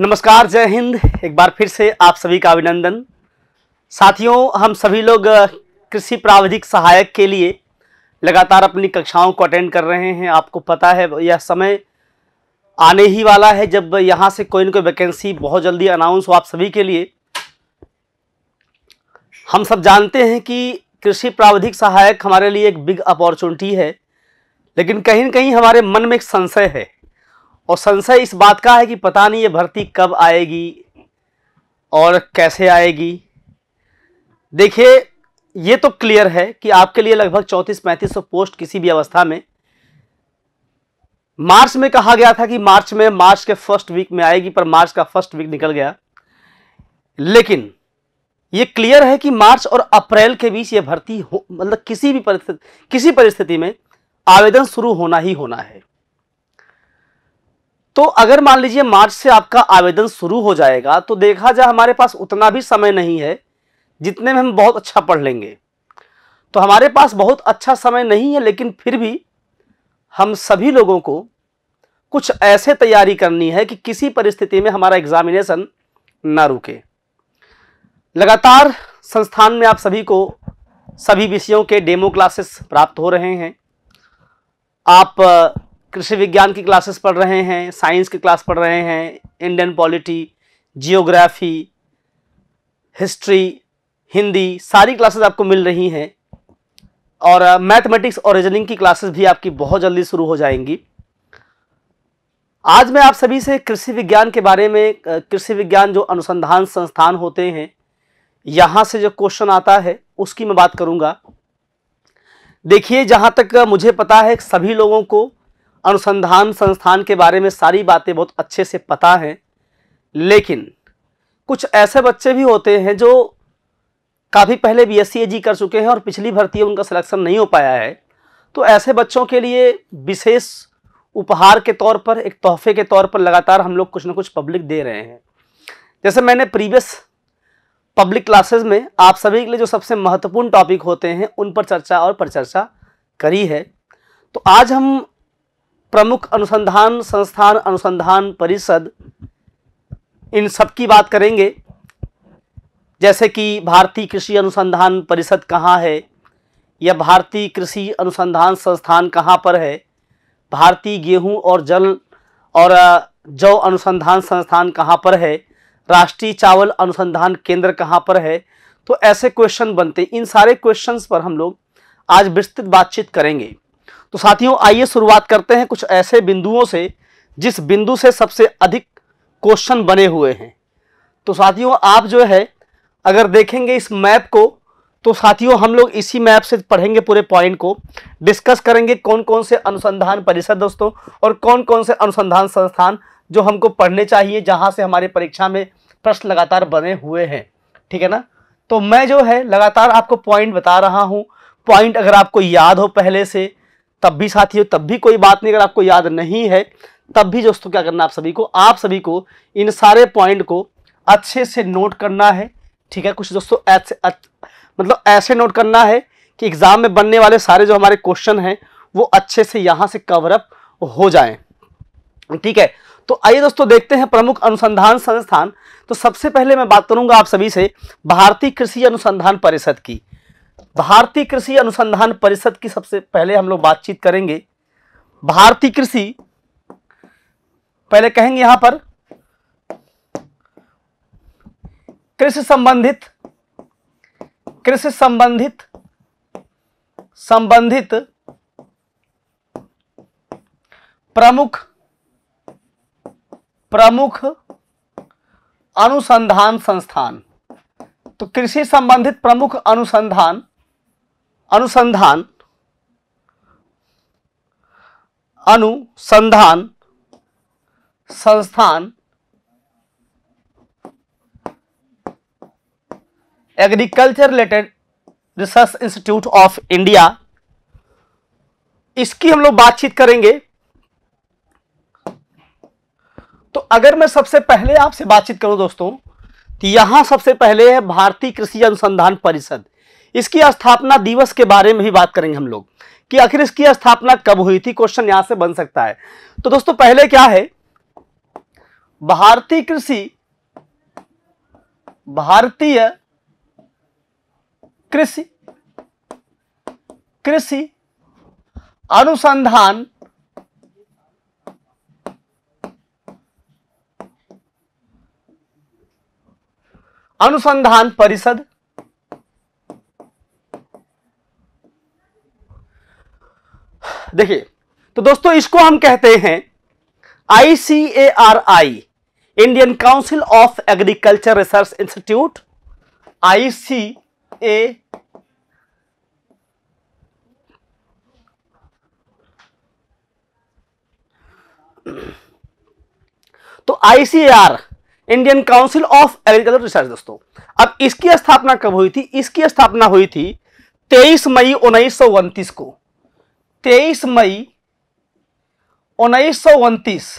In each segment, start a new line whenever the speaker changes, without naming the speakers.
नमस्कार जय हिंद एक बार फिर से आप सभी का अभिनंदन साथियों हम सभी लोग कृषि प्राविधिक सहायक के लिए लगातार अपनी कक्षाओं को अटेंड कर रहे हैं आपको पता है यह समय आने ही वाला है जब यहाँ से कोई ना कोई वैकेंसी बहुत जल्दी अनाउंस हो आप सभी के लिए हम सब जानते हैं कि कृषि प्राविधिक सहायक हमारे लिए एक बिग अपॉर्चुनिटी है लेकिन कहीं ना कहीं हमारे मन में एक संशय है और संशय इस बात का है कि पता नहीं ये भर्ती कब आएगी और कैसे आएगी देखिए ये तो क्लियर है कि आपके लिए लगभग चौंतीस पैंतीस सौ पोस्ट किसी भी अवस्था में मार्च में कहा गया था कि मार्च में मार्च के फर्स्ट वीक में आएगी पर मार्च का फर्स्ट वीक निकल गया लेकिन ये क्लियर है कि मार्च और अप्रैल के बीच ये भर्ती हो मतलब किसी भी परिस्थिति किसी परिस्थिति में आवेदन शुरू होना ही होना है तो अगर मान लीजिए मार्च से आपका आवेदन शुरू हो जाएगा तो देखा जाए हमारे पास उतना भी समय नहीं है जितने में हम बहुत अच्छा पढ़ लेंगे तो हमारे पास बहुत अच्छा समय नहीं है लेकिन फिर भी हम सभी लोगों को कुछ ऐसे तैयारी करनी है कि किसी परिस्थिति में हमारा एग्जामिनेशन ना रुके लगातार संस्थान में आप सभी को सभी विषयों के डेमो क्लासेस प्राप्त हो रहे हैं आप कृषि विज्ञान की क्लासेस पढ़ रहे हैं साइंस की क्लास पढ़ रहे हैं Indian polity geography history Hindi सारी क्लासेस आपको मिल रही हैं और मैथमेटिक्स और रीजनिंग की क्लासेस भी आपकी बहुत जल्दी शुरू हो जाएंगी आज मैं आप सभी से कृषि विज्ञान के बारे में कृषि विज्ञान जो अनुसंधान संस्थान होते हैं यहाँ से जो क्वेश्चन आता है उसकी मैं बात करूँगा देखिए जहाँ तक मुझे पता है सभी लोगों को अनुसंधान संस्थान के बारे में सारी बातें बहुत अच्छे से पता हैं लेकिन कुछ ऐसे बच्चे भी होते हैं जो काफ़ी पहले बी एस कर चुके हैं और पिछली भर्ती उनका सिलेक्शन नहीं हो पाया है तो ऐसे बच्चों के लिए विशेष उपहार के तौर पर एक तोहफे के तौर पर लगातार हम लोग कुछ ना कुछ पब्लिक दे रहे हैं जैसे मैंने प्रीवियस पब्लिक क्लासेस में आप सभी के लिए जो सबसे महत्वपूर्ण टॉपिक होते हैं उन पर चर्चा और परिचर्चा करी है तो आज हम प्रमुख अनुसंधान संस्थान अनुसंधान परिषद इन सब की बात करेंगे जैसे कि भारतीय कृषि अनुसंधान परिषद कहाँ है या भारतीय कृषि अनुसंधान संस्थान कहाँ पर है भारतीय गेहूं और जल और जौ अनुसंधान संस्थान कहाँ पर है राष्ट्रीय चावल अनुसंधान केंद्र कहाँ पर है तो ऐसे क्वेश्चन बनते इन सारे क्वेश्चंस पर हम लोग आज विस्तृत बातचीत करेंगे तो साथियों आइए शुरुआत करते हैं कुछ ऐसे बिंदुओं से जिस बिंदु से सबसे अधिक क्वेश्चन बने हुए हैं तो साथियों आप जो है अगर देखेंगे इस मैप को तो साथियों हम लोग इसी मैप से पढ़ेंगे पूरे पॉइंट को डिस्कस करेंगे कौन कौन से अनुसंधान परिषद दोस्तों और कौन कौन से अनुसंधान संस्थान जो हमको पढ़ने चाहिए जहाँ से हमारे परीक्षा में प्रश्न लगातार बने हुए हैं ठीक है ना तो मैं जो है लगातार आपको पॉइंट बता रहा हूँ पॉइंट अगर आपको याद हो पहले से तब भी साथियों तब भी कोई बात नहीं अगर आपको याद नहीं है तब भी दोस्तों क्या करना आप सभी को आप सभी को इन सारे पॉइंट को अच्छे से नोट करना है ठीक है कुछ दोस्तों ऐसे मतलब ऐसे नोट करना है कि एग्ज़ाम में बनने वाले सारे जो हमारे क्वेश्चन हैं वो अच्छे से यहाँ से कवरअप हो जाए ठीक है तो आइए दोस्तों देखते हैं प्रमुख अनुसंधान संस्थान तो सबसे पहले मैं बात करूंगा आप सभी से भारतीय कृषि अनुसंधान परिषद की भारतीय कृषि अनुसंधान परिषद की सबसे पहले हम लोग बातचीत करेंगे भारतीय कृषि पहले कहेंगे यहां पर कृषि संबंधित कृषि संबंधित संबंधित प्रमुख प्रमुख अनुसंधान संस्थान तो कृषि संबंधित प्रमुख अनुसंधान अनुसंधान अनुसंधान संस्थान agriculture related research institute of India इसकी हम लोग बातचीत करेंगे तो अगर मैं सबसे पहले आपसे बातचीत करूं दोस्तों तो यहाँ सबसे पहले है भारतीय कृषि अनुसंधान परिषद इसकी स्थापना दिवस के बारे में भी बात करेंगे हम लोग कि आखिर इसकी स्थापना कब हुई थी क्वेश्चन यहाँ से बन सकता है तो दोस्तों पहले क्या है भारतीय कृषि भारतीय कृषि कृषि अनुसंधान अनुसंधान परिषद देखिए तो दोस्तों इसको हम कहते हैं I Indian council of agriculture research institute ICA A तो ICR Indian council of agriculture research दोस्तों अब इसकी स्थापना कब हुई थी इसकी स्थापना हुई थी 23 मई उन्नीस को 23 मई उन्नीस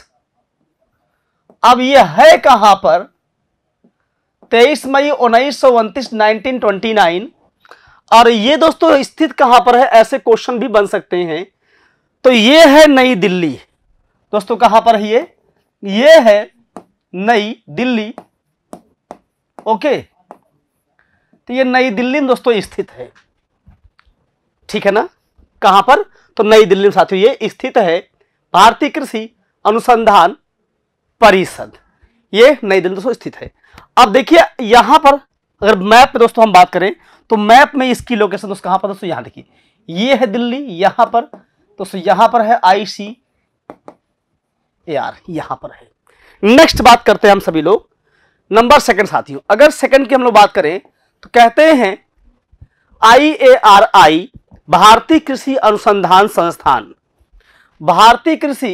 अब यह है कहां पर 23 मई उन्नीस 1929 और ये दोस्तों स्थित कहां पर है ऐसे क्वेश्चन भी बन सकते हैं तो ये है नई दिल्ली दोस्तों कहां पर है ये ये है नई दिल्ली ओके तो ये नई दिल्ली में दोस्तों स्थित है ठीक है ना कहां पर तो नई दिल्ली में साथियों ये स्थित है भारतीय कृषि अनुसंधान परिषद ये नई दिल्ली दोस्तों स्थित है अब देखिए यहां पर अगर मैप में दोस्तों हम बात करें तो मैप में इसकी लोकेशन दोस्तों कहां पर दोस्तों यहां देखिए ये है दिल्ली यहां पर दोस्तों यहां पर है आई सी ए आर पर है नेक्स्ट बात करते हैं हम सभी लोग नंबर सेकंड साथियों अगर सेकंड की हम लोग बात करें तो कहते हैं आई भारतीय कृषि अनुसंधान संस्थान भारतीय कृषि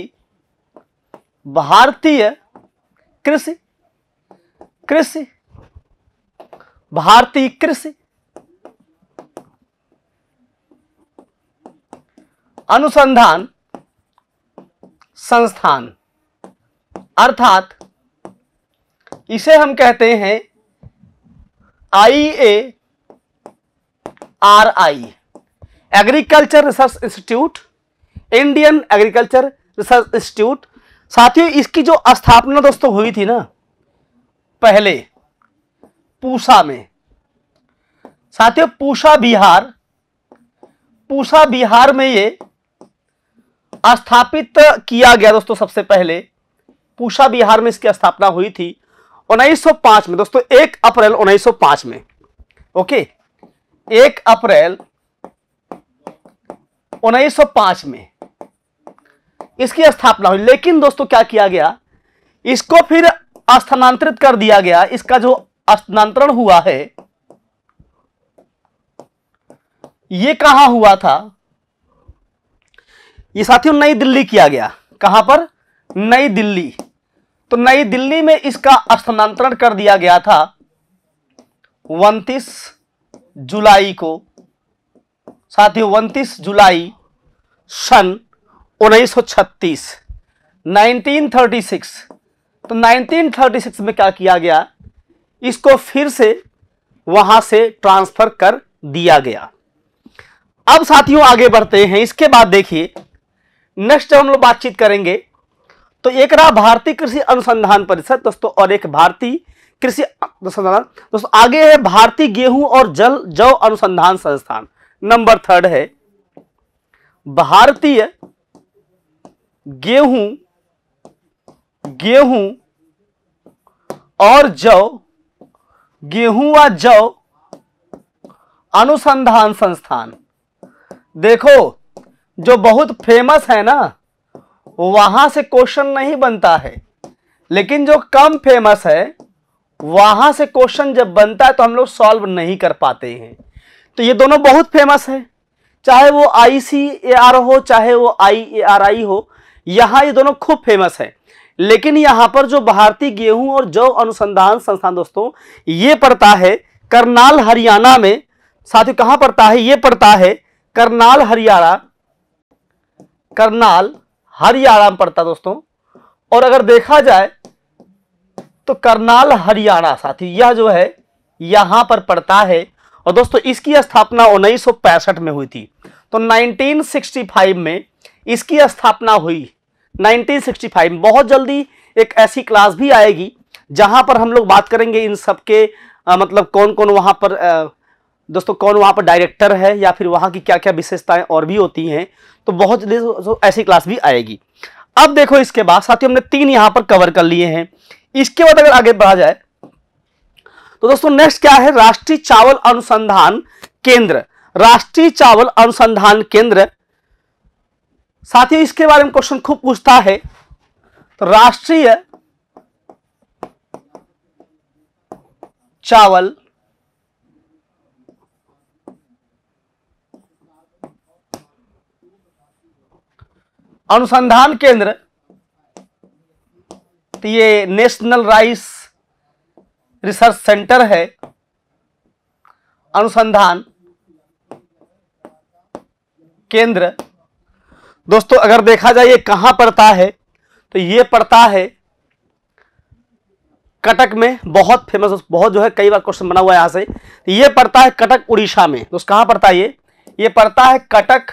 भारतीय कृषि कृषि भारतीय कृषि अनुसंधान संस्थान अर्थात इसे हम कहते हैं I A R I agriculture research institute Indian agriculture research institute साथियों इसकी जो स्थापना दोस्तों हुई थी ना पहले पूसा में साथियों पूसा बिहार पूसा बिहार में ये स्थापित किया गया दोस्तों सबसे पहले पूषा बिहार में इसकी स्थापना हुई थी 1905 में दोस्तों एक अप्रैल 1905 में ओके एक अप्रैल 1905 में इसकी स्थापना हुई लेकिन दोस्तों क्या किया गया इसको फिर स्थानांतरित कर दिया गया इसका जो स्थानांतरण हुआ है यह कहां हुआ था ये साथियों नई दिल्ली किया गया कहां पर नई दिल्ली तो नई दिल्ली में इसका स्थानांतरण कर दिया गया था उनतीस जुलाई को साथ ही उनतीस जुलाई सन 1936 1936 तो 1936 में क्या किया गया इसको फिर से वहां से ट्रांसफर कर दिया गया अब साथियों आगे बढ़ते हैं इसके बाद देखिए नेक्स्ट हम लोग बातचीत करेंगे तो एक रहा भारतीय कृषि अनुसंधान परिषद दोस्तों और एक भारतीय कृषि अनुसंधान दोस्तों आगे है भारतीय गेहूं और जल जव अनुसंधान संस्थान नंबर थर्ड है भारतीय गेहूं गेहूं और जव गेहूं व जव अनुसंधान संस्थान देखो जो बहुत फेमस है ना वहां से क्वेश्चन नहीं बनता है लेकिन जो कम फेमस है वहां से क्वेश्चन जब बनता है तो हम लोग सॉल्व नहीं कर पाते हैं तो ये दोनों बहुत फेमस है चाहे वो आई सी ए आर हो चाहे वो आई ए आर आई हो यहाँ ये दोनों खूब फेमस है लेकिन यहाँ पर जो भारतीय गेहूं और जौ अनुसंधान संस्थान दोस्तों ये पड़ता है करनाल हरियाणा में साथियों कहाँ पड़ता है ये पड़ता है करनाल हरियाणा करनाल हरियाणा पड़ता दोस्तों और अगर देखा जाए तो करनाल हरियाणा साथी यह जो है यहां पर पड़ता है और दोस्तों इसकी स्थापना उन्नीस में हुई थी तो 1965 में इसकी स्थापना हुई 1965 में बहुत जल्दी एक ऐसी क्लास भी आएगी जहां पर हम लोग बात करेंगे इन सब के आ, मतलब कौन कौन वहां पर आ, दोस्तों कौन वहाँ पर डायरेक्टर है या फिर वहाँ की क्या क्या विशेषताएं और भी होती हैं तो बहुत तो ऐसी क्लास भी आएगी अब देखो इसके बाद साथियों हमने तीन यहाँ पर कवर कर लिए हैं इसके बाद अगर आगे बढ़ा जाए तो दोस्तों नेक्स्ट क्या है राष्ट्रीय चावल अनुसंधान केंद्र राष्ट्रीय चावल अनुसंधान केंद्र साथियों इसके बारे में क्वेश्चन खूब पूछता है तो राष्ट्रीय चावल अनुसंधान केंद्र तो ये नेशनल राइस रिसर्च सेंटर है अनुसंधान केंद्र दोस्तों अगर देखा जाए ये कहाँ पड़ता है तो ये पड़ता है कटक में बहुत फेमस बहुत जो है कई बार क्वेश्चन बना हुआ है यहाँ से ये पड़ता है कटक उड़ीसा में दोस्तों कहाँ पड़ता है ये ये पड़ता है कटक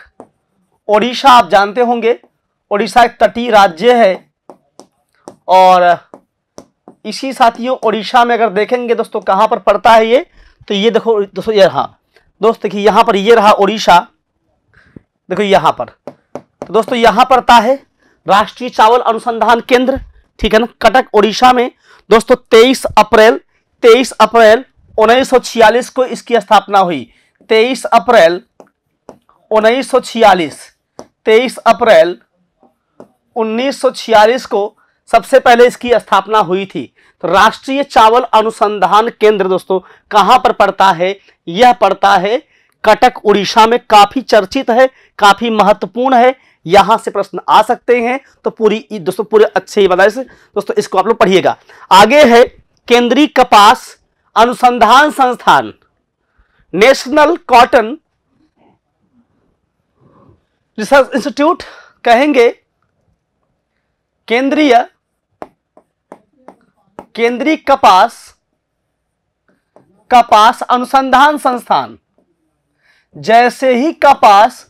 ओडिशा आप जानते होंगे उड़ीसा एक तटीय राज्य है और इसी साथियों उड़ीसा में अगर देखेंगे दोस्तों कहाँ पर पड़ता है ये तो ये देखो दोस्तों ये हाँ दोस्त देखिए यहाँ पर ये रहा उड़ीसा देखो यहाँ पर तो दोस्तों यहाँ पड़ता है राष्ट्रीय चावल अनुसंधान केंद्र ठीक है ना कटक ओडिशा में दोस्तों तेईस अप्रैल तेईस अप्रैल उन्नीस को इसकी स्थापना हुई तेईस अप्रैल छियालीस 23 अप्रैल 1946 को सबसे पहले इसकी स्थापना हुई थी तो राष्ट्रीय चावल अनुसंधान केंद्र दोस्तों कहां पर पड़ता है यह पड़ता है कटक उड़ीसा में काफ़ी चर्चित है काफ़ी महत्वपूर्ण है यहां से प्रश्न आ सकते हैं तो पूरी दोस्तों पूरे अच्छे ही बताए दोस्तों इसको आप लोग पढ़िएगा आगे है केंद्रीय कपास अनुसंधान संस्थान नेशनल कॉटन रिसर्च इंस्टीट्यूट कहेंगे केंद्रीय केंद्रीय कपास कपास अनुसंधान संस्थान जैसे ही कपास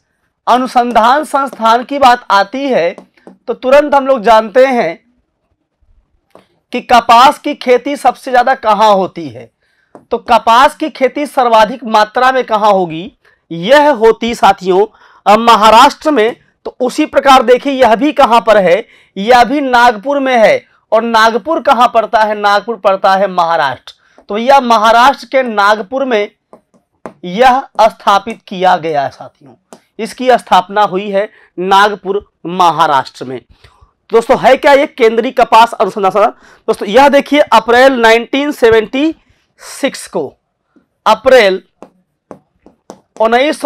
अनुसंधान संस्थान की बात आती है तो तुरंत हम लोग जानते हैं कि कपास की खेती सबसे ज़्यादा कहां होती है तो कपास की खेती सर्वाधिक मात्रा में कहां होगी यह होती साथियों महाराष्ट्र में तो उसी प्रकार देखिए यह भी कहां पर है यह भी नागपुर में है और नागपुर कहां पड़ता है नागपुर पड़ता है महाराष्ट्र तो यह महाराष्ट्र के नागपुर में यह स्थापित किया गया है साथियों इसकी स्थापना हुई है नागपुर महाराष्ट्र में दोस्तों है क्या ये केंद्रीय कपास अनुसंधान दोस्तों यह देखिए अप्रैल 1976 को अप्रैल उन्नीस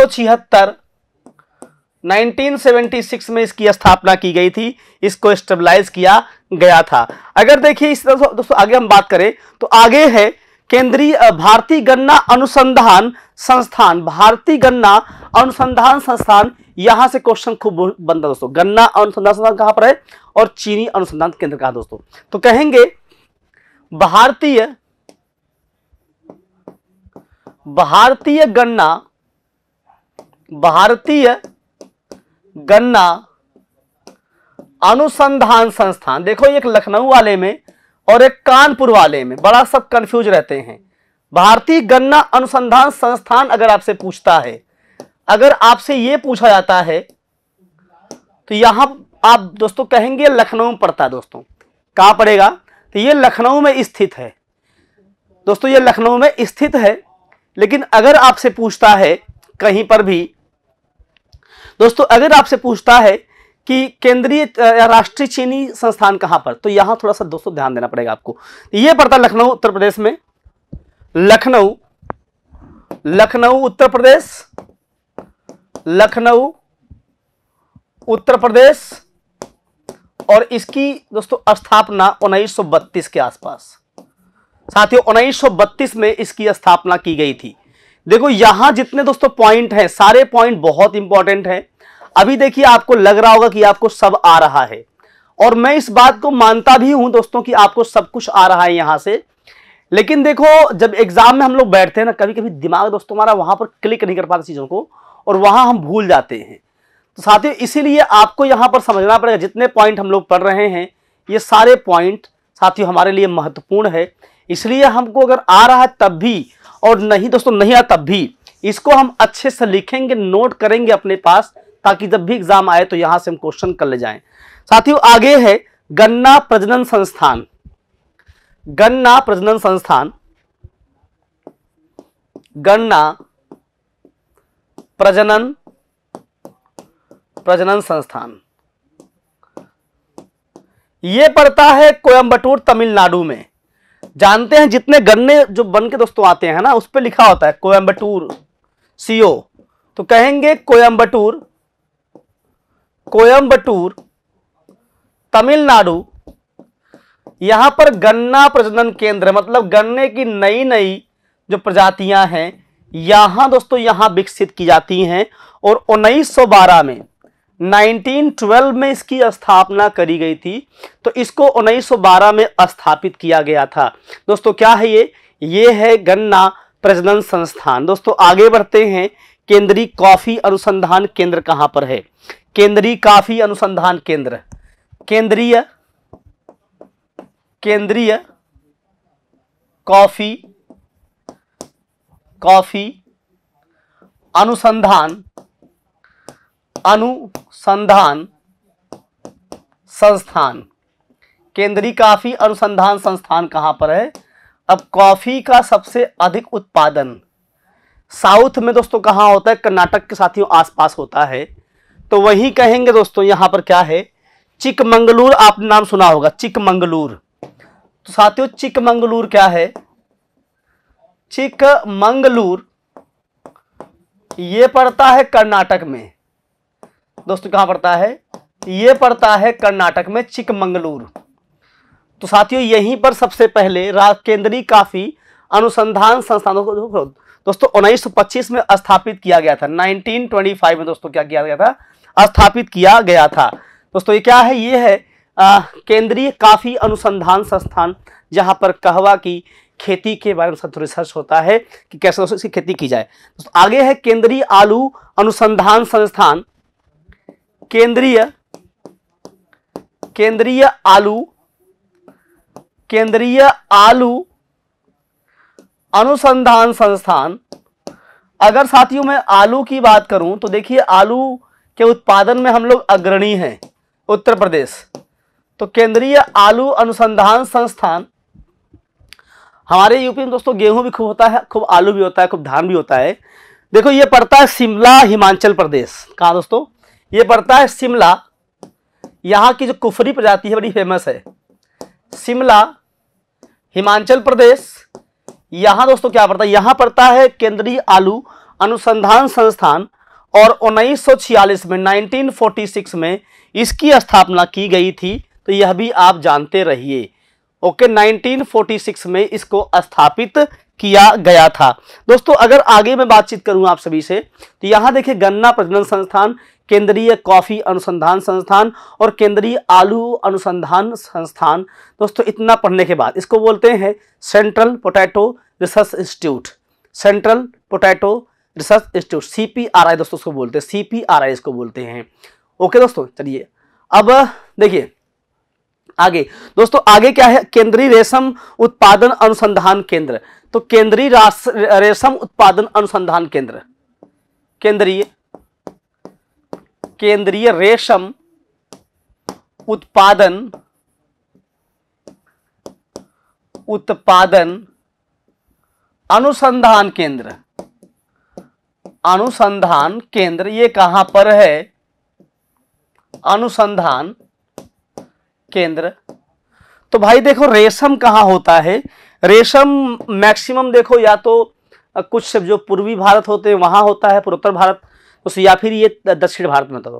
1976 में इसकी स्थापना की गई थी इसको स्टेबलाइज किया गया था अगर देखिए इस तरह दोस्तों आगे हम बात करें तो आगे है केंद्रीय भारतीय गन्ना अनुसंधान संस्थान भारतीय गन्ना अनुसंधान संस्थान यहां से क्वेश्चन खूब बनता दोस्तों गन्ना अनुसंधान संस्थान कहां पर है और चीनी अनुसंधान केंद्र कहा दोस्तों तो कहेंगे भारतीय भारतीय गन्ना भारतीय गन्ना अनुसंधान संस्थान देखो एक लखनऊ वाले में और एक कानपुर वाले में बड़ा सब कंफ्यूज रहते हैं भारतीय गन्ना अनुसंधान संस्थान अगर आपसे पूछता है अगर आपसे ये पूछा जाता है तो यहां आप दोस्तों कहेंगे लखनऊ में पड़ता है दोस्तों कहाँ पड़ेगा तो ये लखनऊ में स्थित है दोस्तों ये लखनऊ में स्थित है लेकिन अगर आपसे पूछता है कहीं पर भी दोस्तों अगर आपसे पूछता है कि केंद्रीय राष्ट्रीय चीनी संस्थान कहाँ पर तो यहाँ थोड़ा सा दोस्तों ध्यान देना पड़ेगा आपको ये पड़ता लखनऊ उत्तर प्रदेश में लखनऊ लखनऊ उत्तर प्रदेश लखनऊ उत्तर प्रदेश और इसकी दोस्तों स्थापना 1932 के आसपास साथियों 1932 में इसकी स्थापना की गई थी देखो यहां जितने दोस्तों पॉइंट हैं सारे पॉइंट बहुत इंपॉर्टेंट हैं अभी देखिए आपको लग रहा होगा कि आपको सब आ रहा है और मैं इस बात को मानता भी हूं दोस्तों कि आपको सब कुछ आ रहा है यहां से लेकिन देखो जब एग्जाम में हम लोग बैठते हैं ना कभी कभी दिमाग दोस्तों हमारा वहां पर क्लिक नहीं कर पाता चीजों को और वहां हम भूल जाते हैं तो साथियों इसीलिए आपको यहाँ पर समझना पड़ेगा जितने पॉइंट हम लोग पढ़ रहे हैं ये सारे पॉइंट साथियों हमारे लिए महत्वपूर्ण है इसलिए हमको अगर आ रहा है तब भी और नहीं दोस्तों नहीं आया तब भी इसको हम अच्छे से लिखेंगे नोट करेंगे अपने पास ताकि जब भी एग्जाम आए तो यहां से हम क्वेश्चन कर ले जाएं साथियों आगे है गन्ना प्रजनन संस्थान गन्ना प्रजनन संस्थान गन्ना प्रजनन प्रजनन संस्थान यह पड़ता है कोयम्बटूर तमिलनाडु में जानते हैं जितने गन्ने जो बन के दोस्तों आते हैं ना उस पर लिखा होता है कोयम्बटूर सीओ तो कहेंगे कोयम्बटूर कोयम्बटूर तमिलनाडु यहां पर गन्ना प्रजनन केंद्र मतलब गन्ने की नई नई जो प्रजातियां हैं यहां दोस्तों यहां विकसित की जाती हैं और 1912 में 1912 में इसकी स्थापना करी गई थी तो इसको 1912 में स्थापित किया गया था दोस्तों क्या है ये ये है गन्ना प्रजनन संस्थान दोस्तों आगे बढ़ते हैं केंद्रीय कॉफी अनुसंधान केंद्र कहां पर है केंद्रीय कॉफी अनुसंधान केंद्र केंद्रीय केंद्रीय कॉफी कॉफी अनुसंधान अनुसंधान संस्थान केंद्रीय काफ़ी अनुसंधान संस्थान कहाँ पर है अब कॉफ़ी का सबसे अधिक उत्पादन साउथ में दोस्तों कहाँ होता है कर्नाटक के साथियों आसपास होता है तो वही कहेंगे दोस्तों यहाँ पर क्या है चिकमंगलूर आपने नाम सुना होगा चिकमंगलूर तो साथियों चिकमंगलूर क्या है चिकमंगलूर ये पड़ता है कर्नाटक में दोस्तों कहाँ पड़ता है ये पड़ता है कर्नाटक में चिकमंगलूर तो साथियों यहीं पर सबसे पहले केंद्रीय काफी अनुसंधान संस्थानों को दोस्तों पच्चीस में स्थापित किया गया था 1925 में दोस्तों क्या किया गया था स्थापित किया गया था दोस्तों ये क्या है ये है केंद्रीय काफी अनुसंधान संस्थान जहां पर कहवा की खेती के बारे में रिसर्च होता है कि कैसे दोस्तों इसकी खेती की जाए दोस्तों आगे है केंद्रीय आलू अनुसंधान संस्थान केंद्रीय केंद्रीय आलू केंद्रीय आलू अनुसंधान संस्थान अगर साथियों मैं आलू की बात करूं तो देखिए आलू के उत्पादन में हम लोग अग्रणी हैं उत्तर प्रदेश तो केंद्रीय आलू अनुसंधान संस्थान हमारे यूपी में दोस्तों गेहूं भी खूब होता है खूब आलू भी होता है खूब धान भी होता है देखो ये पड़ता है शिमला हिमाचल प्रदेश कहाँ दोस्तों ये पड़ता है शिमला यहाँ की जो कुफरी प्रजाति है बड़ी फेमस है शिमला हिमाचल प्रदेश यहाँ दोस्तों क्या पड़ता है यहाँ पड़ता है केंद्रीय आलू अनुसंधान संस्थान और उन्नीस में 1946 में इसकी स्थापना की गई थी तो यह भी आप जानते रहिए ओके 1946 में इसको स्थापित किया गया था दोस्तों अगर आगे मैं बातचीत करूं आप सभी से तो यहाँ देखिए गन्ना प्रजनन संस्थान केंद्रीय कॉफ़ी अनुसंधान संस्थान और केंद्रीय आलू अनुसंधान संस्थान दोस्तों इतना पढ़ने के बाद इसको बोलते हैं central potato research institute central potato research institute C P R I दोस्तों इसको बोलते हैं सी पी आर आई इसको बोलते हैं ओके दोस्तों चलिए अब देखिए आगे दोस्तों आगे क्या है केंद्रीय रेशम उत्पादन अनुसंधान केंद्र तो केंद्रीय रेशम उत्पादन अनुसंधान केंद्र केंद्रीय केंद्रीय रेशम उत्पादन उत्पादन अनुसंधान केंद्र अनुसंधान केंद्र ये कहां पर है अनुसंधान केंद्र तो भाई देखो रेशम कहाँ होता है रेशम मैक्सिमम देखो या तो कुछ जो पूर्वी भारत होते हैं वहाँ होता है पूर्वोत्तर भारत उस तो या फिर ये दक्षिण भारत में तो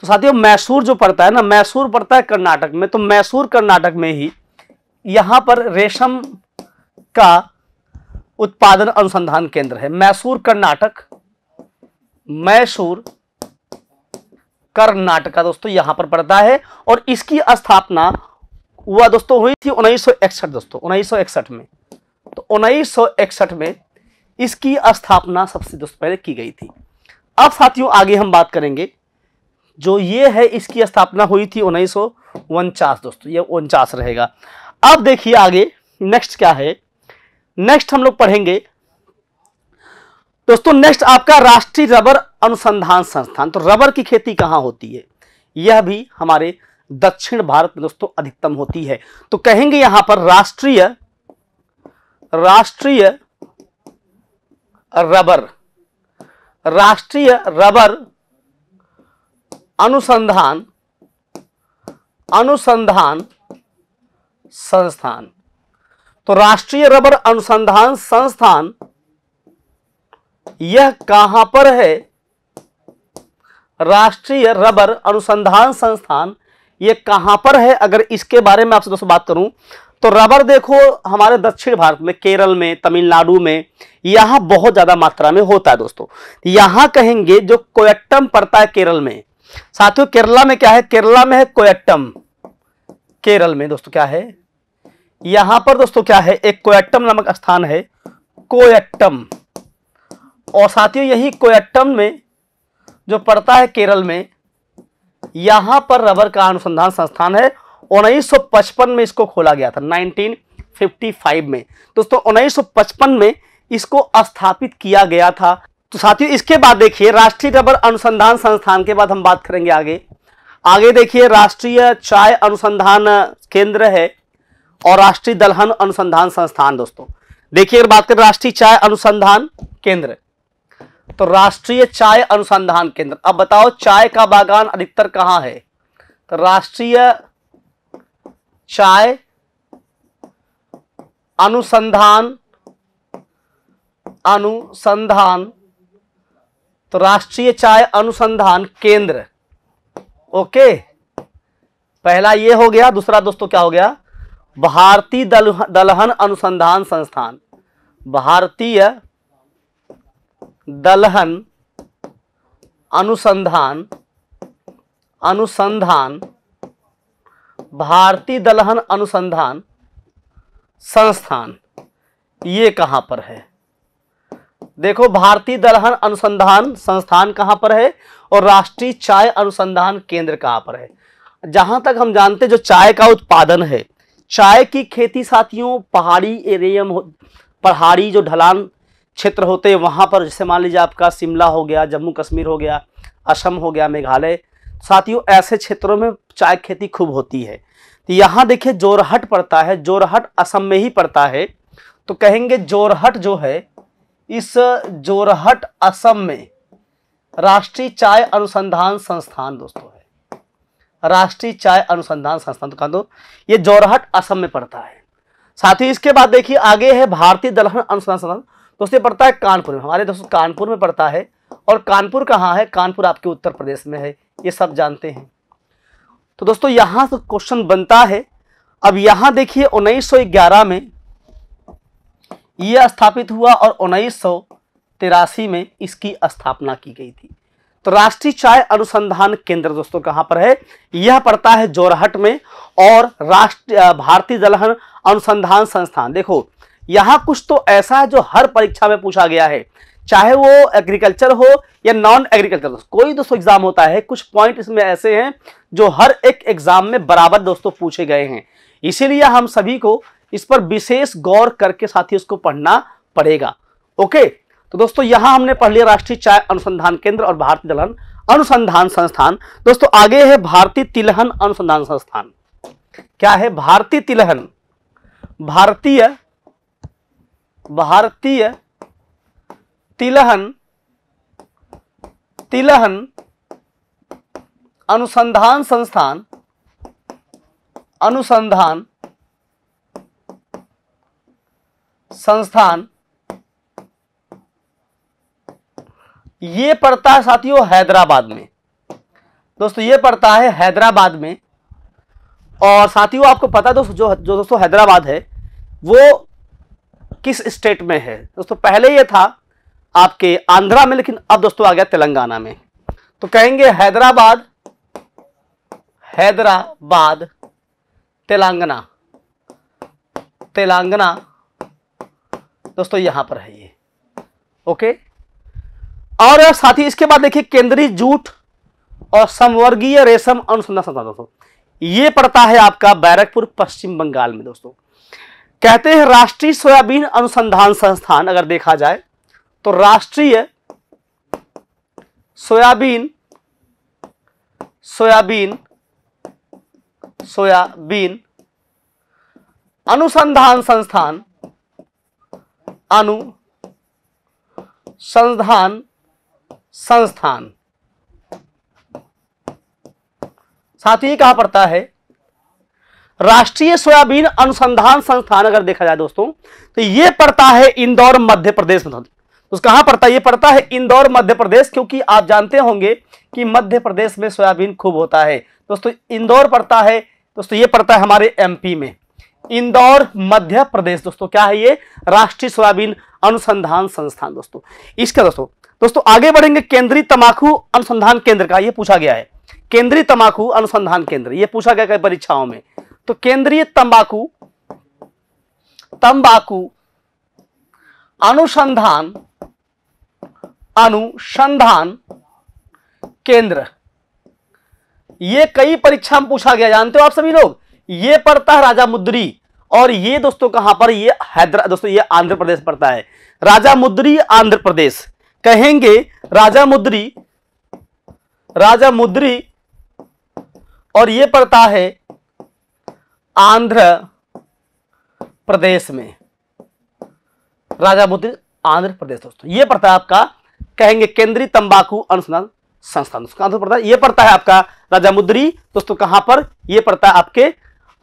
तो साथियों मैसूर जो पड़ता है ना मैसूर पड़ता है कर्नाटक में तो मैसूर कर्नाटक में ही यहाँ पर रेशम का उत्पादन अनुसंधान केंद्र है मैसूर कर्नाटक मैसूर कर्नाटका दोस्तों यहां पर पड़ता है और इसकी स्थापना हुआ दोस्तों हुई थी उन्नीस दोस्तों उन्नीस में तो उन्नीस में इसकी स्थापना सबसे दोस्तों पहले की गई थी अब साथियों आगे हम बात करेंगे जो ये है इसकी स्थापना हुई थी उन्नीस दोस्तों ये उनचास रहेगा अब देखिए आगे नेक्स्ट क्या है नेक्स्ट हम लोग पढ़ेंगे दोस्तों नेक्स्ट आपका राष्ट्रीय रबर अनुसंधान संस्थान तो रबर की खेती कहाँ होती है यह भी हमारे दक्षिण भारत में दोस्तों अधिकतम होती है तो कहेंगे यहां पर राष्ट्रीय राष्ट्रीय रबर राष्ट्रीय रबर अनुसंधान अनुसंधान संस्थान तो राष्ट्रीय रबर अनुसंधान संस्थान यह कहां पर है राष्ट्रीय रबर अनुसंधान संस्थान ये कहाँ पर है अगर इसके बारे में आपसे दोस्तों बात करूं तो रबर देखो हमारे दक्षिण भारत में केरल में तमिलनाडु में यहाँ बहुत ज़्यादा मात्रा में होता है दोस्तों यहाँ कहेंगे जो कोयट्टम पड़ता है केरल में साथियों केरला में क्या है केरला में है कोयट्टम केरल में दोस्तों क्या है यहाँ पर दोस्तों क्या है एक कोयट्टम नामक स्थान है कोयट्टम और साथियों यही कोयट्टम में जो पड़ता है केरल में यहां पर रबर का अनुसंधान संस्थान है पचपन में इसको खोला गया था 1955 में दोस्तों सौ पचपन में इसको स्थापित किया गया था तो साथियों इसके बाद देखिए राष्ट्रीय रबर अनुसंधान संस्थान के बाद हम बात करेंगे आगे आगे देखिए राष्ट्रीय चाय अनुसंधान केंद्र है और राष्ट्रीय दलहन अनुसंधान संस्थान दोस्तों देखिए अगर बात करें राष्ट्रीय चाय अनुसंधान केंद्र तो राष्ट्रीय चाय अनुसंधान केंद्र अब बताओ चाय का बागान अधिकतर कहाँ है तो राष्ट्रीय चाय अनुसंधान अनुसंधान तो राष्ट्रीय चाय अनुसंधान केंद्र ओके पहला ये हो गया दूसरा दोस्तों क्या हो गया भारतीय दलहन अनुसंधान संस्थान भारतीय दलहन अनुसंधान अनुसंधान भारतीय दलहन अनुसंधान संस्थान ये कहाँ पर है देखो भारतीय दलहन अनुसंधान संस्थान कहाँ पर है और राष्ट्रीय चाय अनुसंधान केंद्र कहाँ पर है जहाँ तक हम जानते जो चाय का उत्पादन है चाय की खेती साथियों पहाड़ी एरिया में पहाड़ी जो ढलान क्षेत्र होते हैं वहाँ पर जैसे मान लीजिए आपका शिमला हो गया जम्मू कश्मीर हो गया असम हो गया मेघालय साथियों ऐसे क्षेत्रों में चाय खेती खूब होती है तो यहाँ देखिए जोरहट पड़ता है जोरहट असम में ही पड़ता है तो कहेंगे जोरहट जो है इस जोरहट असम में राष्ट्रीय चाय अनुसंधान संस्थान दोस्तों है राष्ट्रीय चाय अनुसंधान संस्थान तो कह दो ये जोरहट असम में पड़ता है साथ ही इसके बाद देखिए आगे है भारतीय दलहन अनुसंधान संस्थान दोस्तों पड़ता है कानपुर में हमारे दोस्तों कानपुर में पड़ता है और कानपुर कहाँ है कानपुर आपके उत्तर प्रदेश में है ये सब जानते हैं तो दोस्तों यहाँ से क्वेश्चन बनता है अब यहाँ देखिए 1911 में यह स्थापित हुआ और उन्नीस में इसकी स्थापना की गई थी तो राष्ट्रीय चाय अनुसंधान केंद्र दोस्तों कहाँ पर है यह पड़ता है जोरहट में और राष्ट्र भारतीय दलहन अनुसंधान संस्थान देखो यहां कुछ तो ऐसा है जो हर परीक्षा में पूछा गया है चाहे वो एग्रीकल्चर हो या नॉन एग्रीकल्चर हो कोई दोस्तों एग्जाम होता है कुछ पॉइंट इसमें ऐसे हैं जो हर एक एग्जाम में बराबर दोस्तों पूछे गए हैं इसीलिए हम सभी को इस पर विशेष गौर करके साथ ही उसको पढ़ना पड़ेगा ओके तो दोस्तों यहां हमने पढ़ लिया राष्ट्रीय चाय अनुसंधान केंद्र और भारतीय दलहन अनुसंधान संस्थान दोस्तों आगे है भारतीय तिलहन अनुसंधान संस्थान क्या है भारतीय तिलहन भारतीय भारतीय तिलहन तिलहन अनुसंधान संस्थान अनुसंधान संस्थान ये पड़ता है साथियों हैदराबाद में दोस्तों ये पड़ता है हैदराबाद में और साथियों आपको पता है दोस्तों जो जो दोस्तों हैदराबाद है वो किस स्टेट में है दोस्तों पहले ये था आपके आंध्रा में लेकिन अब दोस्तों आ गया तेलंगाना में तो कहेंगे हैदराबाद हैदराबाद तेलंगाना तेलंगाना दोस्तों यहां पर है ये ओके और साथ ही इसके बाद देखिए केंद्रीय जूट और समवर्गीय रेशम अनुसंधान संस्थान दोस्तों ये पड़ता है आपका बैरकपुर पश्चिम बंगाल में दोस्तों कहते हैं राष्ट्रीय सोयाबीन अनुसंधान संस्थान अगर देखा जाए तो राष्ट्रीय सोयाबीन सोयाबीन सोयाबीन अनुसंधान संस्थान अनु संधान संस्थान साथ ही कहा पड़ता है राष्ट्रीय सोयाबीन अनुसंधान संस्थान अगर देखा जाए दोस्तों तो ये पड़ता है इंदौर मध्य प्रदेश में तो कहाँ पड़ता है ये पड़ता है इंदौर मध्य प्रदेश क्योंकि आप जानते होंगे कि मध्य प्रदेश में सोयाबीन खूब होता है दोस्तों इंदौर पड़ता है दोस्तों ये पड़ता है हमारे एमपी में इंदौर मध्य प्रदेश दोस्तों क्या है ये राष्ट्रीय सोयाबीन अनुसंधान संस्थान दोस्तों इसका दोस्तों दोस्तों आगे बढ़ेंगे केंद्रीय तमाकू अनुसंधान केंद्र का ये पूछा गया है केंद्रीय तमाकू अनुसंधान केंद्र ये पूछा गया परीक्षाओं में तो केंद्रीय तंबाकू तंबाकू अनुसंधान अनुसंधान केंद्र ये कई परीक्षा में पूछा गया जानते हो आप सभी लोग ये पड़ता है राजा मुद्री और ये दोस्तों कहां पर ये हैदरा दोस्तों ये आंध्र प्रदेश पड़ता है राजा मुद्री आंध्र प्रदेश कहेंगे राजा मुद्री राजा मुद्री और ये पड़ता है आंध्र प्रदेश में राजा मुद्री आंध्र प्रदेश दोस्तों ये पड़ता है आपका कहेंगे केंद्रीय तंबाकू अनुसंधान संस्थान दोस्तों आंध्र प्रदेश ये पड़ता है आपका राजा मुद्री दोस्तों कहां पर ये पड़ता है आपके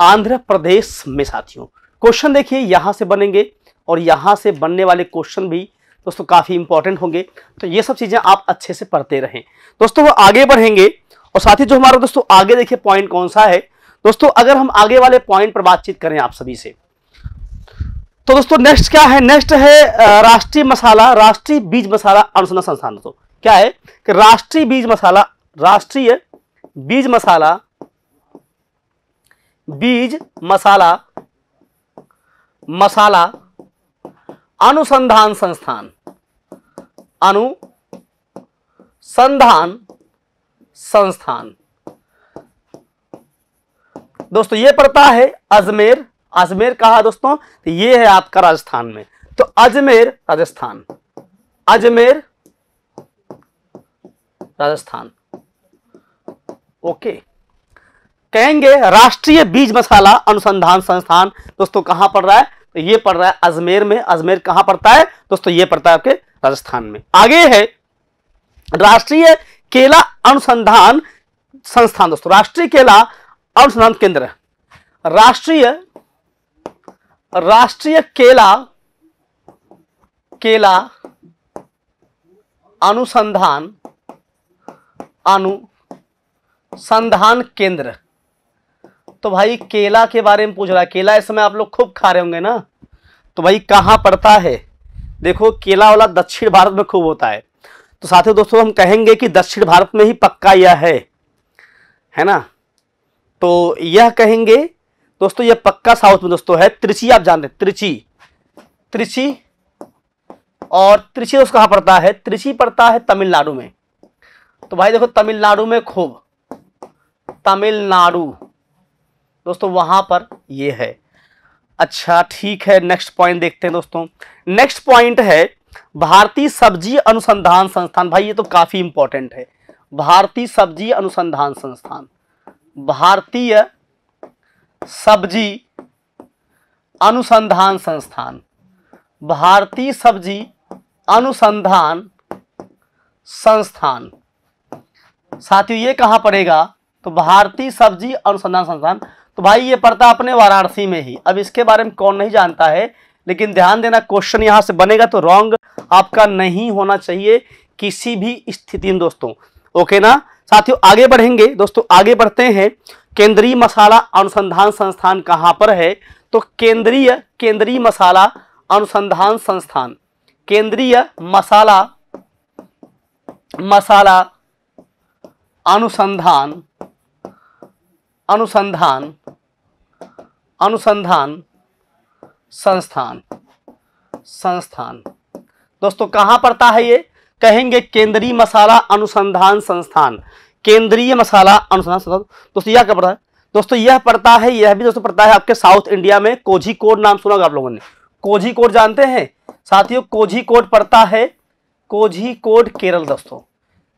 आंध्र प्रदेश में साथियों क्वेश्चन देखिए यहां से बनेंगे और यहां से बनने वाले क्वेश्चन भी दोस्तों काफ़ी इंपॉर्टेंट होंगे तो ये सब चीज़ें आप अच्छे से पढ़ते रहें दोस्तों वो आगे बढ़ेंगे और साथ ही जो हमारा दोस्तों आगे देखिए पॉइंट कौन सा है दोस्तों अगर हम आगे वाले पॉइंट पर बातचीत करें आप सभी से तो दोस्तों नेक्स्ट क्या है नेक्स्ट है राष्ट्रीय मसाला राष्ट्रीय बीज मसाला अनुसंधान संस्थान दोस्तों क्या है कि राष्ट्रीय बीज मसाला राष्ट्रीय बीज मसाला बीज मसाला मसाला अनुसंधान संस्थान अनुसंधान संस्थान दोस्तों ये पड़ता है अजमेर अजमेर कहा दोस्तों तो ये है आपका राजस्थान में तो अजमेर राजस्थान अजमेर राजस्थान ओके कहेंगे राष्ट्रीय बीज मसाला अनुसंधान संस्थान दोस्तों कहां पड़ रहा है तो ये पड़ रहा है अजमेर में अजमेर कहां पड़ता है दोस्तों ये पड़ता है आपके राजस्थान में आगे है राष्ट्रीय केला अनुसंधान संस्थान दोस्तों राष्ट्रीय केला अनुसंधान केंद्र राष्ट्रीय राष्ट्रीय केला केला अनुसंधान अनुसंधान केंद्र तो भाई केला के बारे में पूछ रहा है केला इस समय आप लोग खूब खा रहे होंगे ना तो भाई कहाँ पड़ता है देखो केला वाला दक्षिण भारत में खूब होता है तो साथियों दोस्तों हम कहेंगे कि दक्षिण भारत में ही पक्का यह है है ना तो यह कहेंगे दोस्तों यह पक्का साउथ में दोस्तों है त्रिची आप जानते रहे त्रिची त्रिची और त्रिची दोस्त कहां पड़ता है त्रिची पड़ता है तमिलनाडु में तो भाई देखो तमिलनाडु में खूब तमिलनाडु दोस्तों वहां पर यह है अच्छा ठीक है नेक्स्ट पॉइंट देखते हैं दोस्तों नेक्स्ट पॉइंट है भारतीय सब्जी अनुसंधान संस्थान भाई ये तो काफी इंपॉर्टेंट है भारतीय सब्जी अनुसंधान संस्थान भारतीय सब्जी अनुसंधान संस्थान भारतीय सब्जी अनुसंधान संस्थान साथियों ये कहाँ पड़ेगा तो भारतीय सब्जी अनुसंधान संस्थान तो भाई ये पड़ता अपने वाराणसी में ही अब इसके बारे में कौन नहीं जानता है लेकिन ध्यान देना क्वेश्चन यहाँ से बनेगा तो रॉन्ग आपका नहीं होना चाहिए किसी भी स्थिति में दोस्तों ओके ना साथियों आगे बढ़ेंगे दोस्तों आगे बढ़ते हैं केंद्रीय मसाला अनुसंधान संस्थान कहाँ पर है तो केंद्रीय केंद्रीय मसाला अनुसंधान संस्थान केंद्रीय मसाला मसाला अनुसंधान अनुसंधान अनुसंधान संस्थान संस्थान दोस्तों कहां पड़ता है ये कहेंगे केंद्रीय मसाला अनुसंधान संस्थान केंद्रीय मसाला अनुसंधान संस्थान दोस्तों यह क्या पड़ता है दोस्तों यह पड़ता है यह भी दोस्तों पड़ता है आपके साउथ इंडिया में कोझी कोड नाम सुना होगा आप लोगों ने कोझी कोड जानते हैं साथियों कोझी कोड पड़ता है कोझी कोड केरल दोस्तों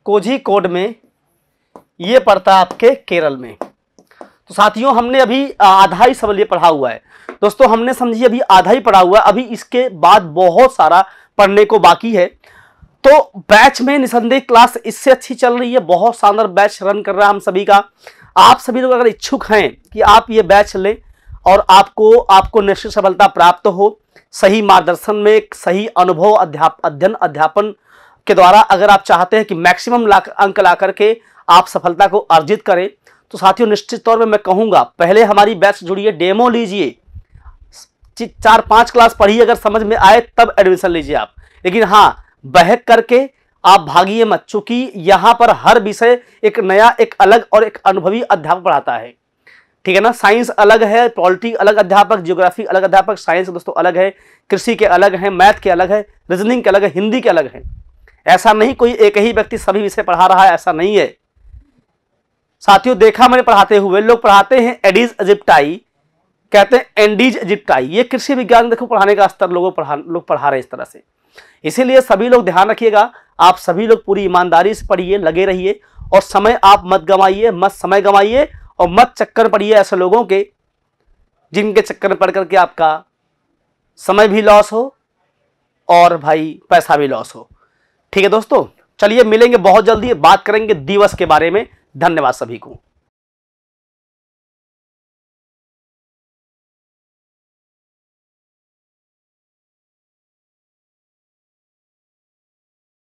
कोझी कोड में यह पड़ता है आपके केरल में तो साथियों हमने अभी आधा ही समझिए पढ़ा हुआ है दोस्तों हमने समझिए अभी आधा ही पढ़ा हुआ है अभी इसके बाद बहुत सारा पढ़ने को बाकी है तो बैच में निसंदेह क्लास इससे अच्छी चल रही है बहुत शानदार बैच रन कर रहा है हम सभी का आप सभी लोग अगर इच्छुक हैं कि आप ये बैच लें और आपको आपको निश्चित सफलता प्राप्त हो सही मार्गदर्शन में सही अनुभव अध्याप अध्ययन अध्यापन के द्वारा अगर आप चाहते हैं कि मैक्सिमम ला अंक ला करके आप सफलता को अर्जित करें तो साथियों निश्चित तौर पर मैं कहूँगा पहले हमारी बैच जुड़िए डेमो लीजिए चार पाँच क्लास पढ़िए अगर समझ में आए तब एडमिशन लीजिए आप लेकिन हाँ बहक करके आप भागिए मत चूंकि यहाँ पर हर विषय एक नया एक अलग और एक अनुभवी अध्यापक पढ़ाता है ठीक है ना साइंस अलग है पॉलिटी अलग अध्यापक जियोग्राफी अलग अध्यापक साइंस दोस्तों अलग है कृषि के अलग हैं मैथ के अलग है रीजनिंग के अलग है हिंदी के अलग है ऐसा नहीं कोई एक ही व्यक्ति सभी विषय पढ़ा रहा है ऐसा नहीं है साथियों देखा मैंने पढ़ाते हुए लोग पढ़ाते हैं एडीज इजिप्टाई कहते हैं एंडीज इजिप्टाई ये कृषि विज्ञान देखो पढ़ाने का स्तर लोगों पढ़ा लोग पढ़ा रहे हैं इस तरह से इसीलिए सभी लोग ध्यान रखिएगा आप सभी लोग पूरी ईमानदारी से पढ़िए लगे रहिए और समय आप मत गंवाइए मत समय गंवाइए और मत चक्कर पड़िए ऐसे लोगों के जिनके चक्कर पड़ करके आपका समय भी लॉस हो और भाई पैसा भी लॉस हो ठीक है दोस्तों चलिए मिलेंगे बहुत जल्दी बात करेंगे दिवस के बारे में धन्यवाद सभी को